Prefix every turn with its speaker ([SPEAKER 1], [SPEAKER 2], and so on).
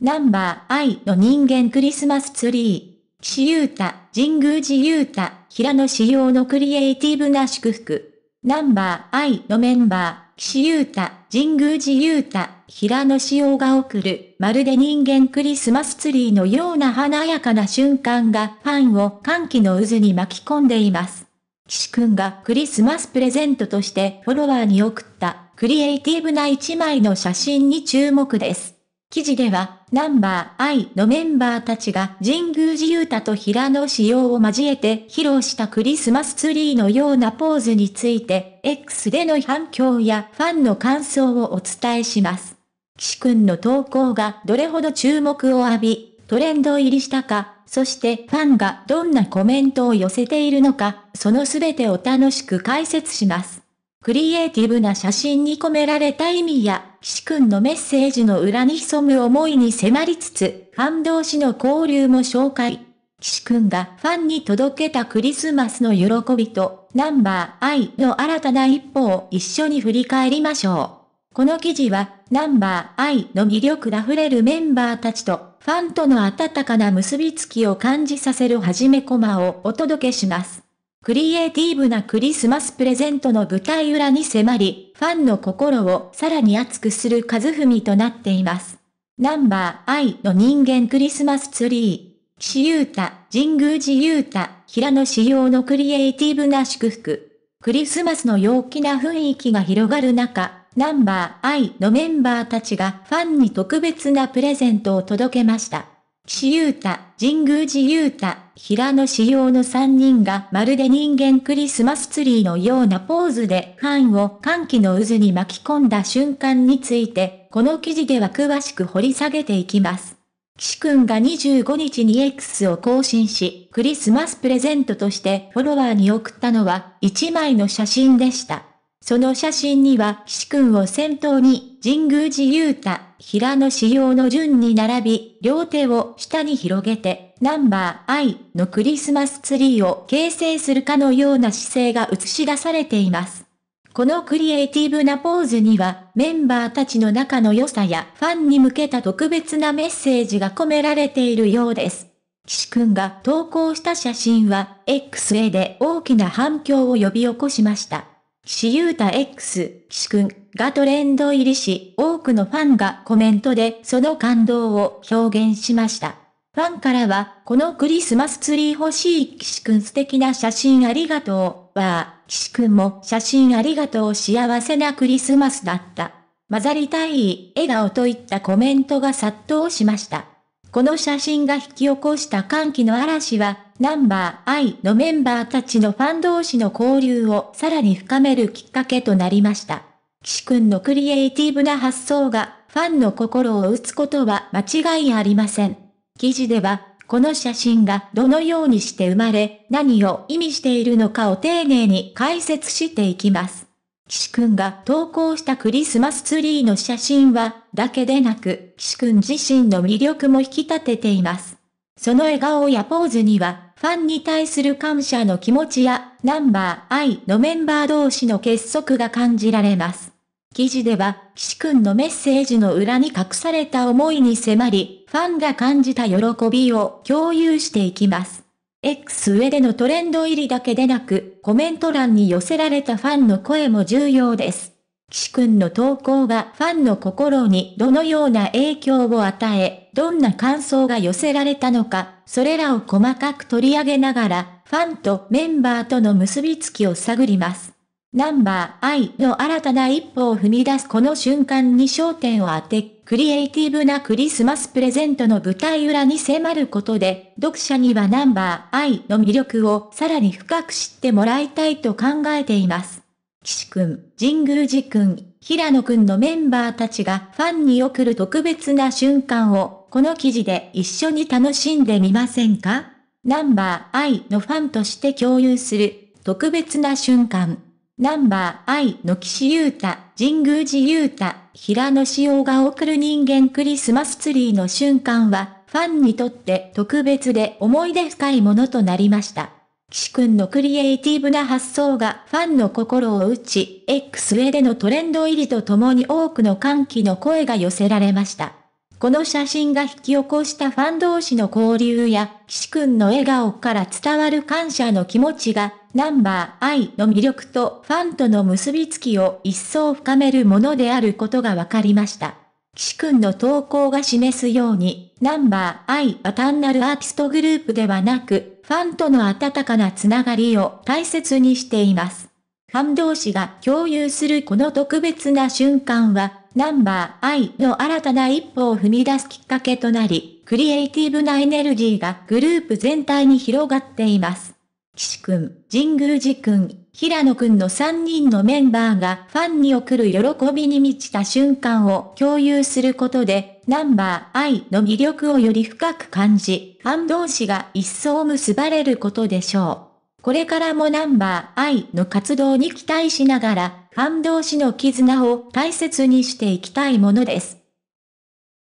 [SPEAKER 1] ナンバー I の人間クリスマスツリー。岸優太、神宮寺優太、平野仕耀のクリエイティブな祝福。ナンバー I のメンバー、岸優太、神宮寺優太、平野仕耀が送る、まるで人間クリスマスツリーのような華やかな瞬間がファンを歓喜の渦に巻き込んでいます。岸くんがクリスマスプレゼントとしてフォロワーに送ったクリエイティブな一枚の写真に注目です。記事では、ナンバー I のメンバーたちが神宮寺勇太と平野仕様を交えて披露したクリスマスツリーのようなポーズについて、X での反響やファンの感想をお伝えします。岸くんの投稿がどれほど注目を浴び、トレンド入りしたか、そしてファンがどんなコメントを寄せているのか、その全てを楽しく解説します。クリエイティブな写真に込められた意味や岸くんのメッセージの裏に潜む思いに迫りつつ、感動しの交流も紹介。岸くんがファンに届けたクリスマスの喜びと、ナンバー愛の新たな一歩を一緒に振り返りましょう。この記事は、ナンバー愛の魅力溢れるメンバーたちと、ファンとの温かな結びつきを感じさせるはじめコマをお届けします。クリエイティブなクリスマスプレゼントの舞台裏に迫り、ファンの心をさらに熱くする和文となっています。ナンバー愛の人間クリスマスツリー。岸優太、神宮寺優太、平野仕様のクリエイティブな祝福。クリスマスの陽気な雰囲気が広がる中、ナンバー愛のメンバーたちがファンに特別なプレゼントを届けました。私有太、神宮寺勇太、平野紫耀の3人がまるで人間クリスマスツリーのようなポーズでファンを歓喜の渦に巻き込んだ瞬間について、この記事では詳しく掘り下げていきます。岸くんが25日に X を更新し、クリスマスプレゼントとしてフォロワーに送ったのは1枚の写真でした。その写真には岸君を先頭に神宮寺雄太、平野仕様の順に並び、両手を下に広げて、ナンバーアイのクリスマスツリーを形成するかのような姿勢が映し出されています。このクリエイティブなポーズには、メンバーたちの仲の良さやファンに向けた特別なメッセージが込められているようです。岸くんが投稿した写真は、XA で大きな反響を呼び起こしました。岸優太 X、岸くんがトレンド入りし、多くのファンがコメントでその感動を表現しました。ファンからは、このクリスマスツリー欲しい岸くん素敵な写真ありがとう、わー、岸くんも写真ありがとう幸せなクリスマスだった。混ざりたい、笑顔といったコメントが殺到しました。この写真が引き起こした歓喜の嵐は、ナンバー I のメンバーたちのファン同士の交流をさらに深めるきっかけとなりました。岸くんのクリエイティブな発想がファンの心を打つことは間違いありません。記事では、この写真がどのようにして生まれ、何を意味しているのかを丁寧に解説していきます。岸くんが投稿したクリスマスツリーの写真は、だけでなく、岸くん自身の魅力も引き立てています。その笑顔やポーズには、ファンに対する感謝の気持ちや、ナンバー I のメンバー同士の結束が感じられます。記事では、岸くんのメッセージの裏に隠された思いに迫り、ファンが感じた喜びを共有していきます。X 上でのトレンド入りだけでなく、コメント欄に寄せられたファンの声も重要です。岸くんの投稿がファンの心にどのような影響を与え、どんな感想が寄せられたのか、それらを細かく取り上げながら、ファンとメンバーとの結びつきを探ります。ナンバー愛の新たな一歩を踏み出すこの瞬間に焦点を当て、クリエイティブなクリスマスプレゼントの舞台裏に迫ることで、読者にはナンバー愛の魅力をさらに深く知ってもらいたいと考えています。岸くん、神宮寺くん、平野くんのメンバーたちがファンに送る特別な瞬間を、この記事で一緒に楽しんでみませんかナンバー I のファンとして共有する特別な瞬間。ナンバー I の岸優太、神宮寺優太、平野志耀が送る人間クリスマスツリーの瞬間は、ファンにとって特別で思い出深いものとなりました。岸くんのクリエイティブな発想がファンの心を打ち、X ウェイでのトレンド入りとともに多くの歓喜の声が寄せられました。この写真が引き起こしたファン同士の交流や、岸くんの笑顔から伝わる感謝の気持ちが、ナンバーイの魅力とファンとの結びつきを一層深めるものであることがわかりました。岸くんの投稿が示すように、ナンバーイは単なるアーティストグループではなく、ファンとの温かなつながりを大切にしています。ファン同士が共有するこの特別な瞬間は、ナンバー I の新たな一歩を踏み出すきっかけとなり、クリエイティブなエネルギーがグループ全体に広がっています。岸くん、神宮寺くん、平野くんの3人のメンバーがファンに送る喜びに満ちた瞬間を共有することで、ナンバー愛の魅力をより深く感じ、ファン同士が一層結ばれることでしょう。これからもナンバー愛の活動に期待しながら、ファン同士の絆を大切にしていきたいものです。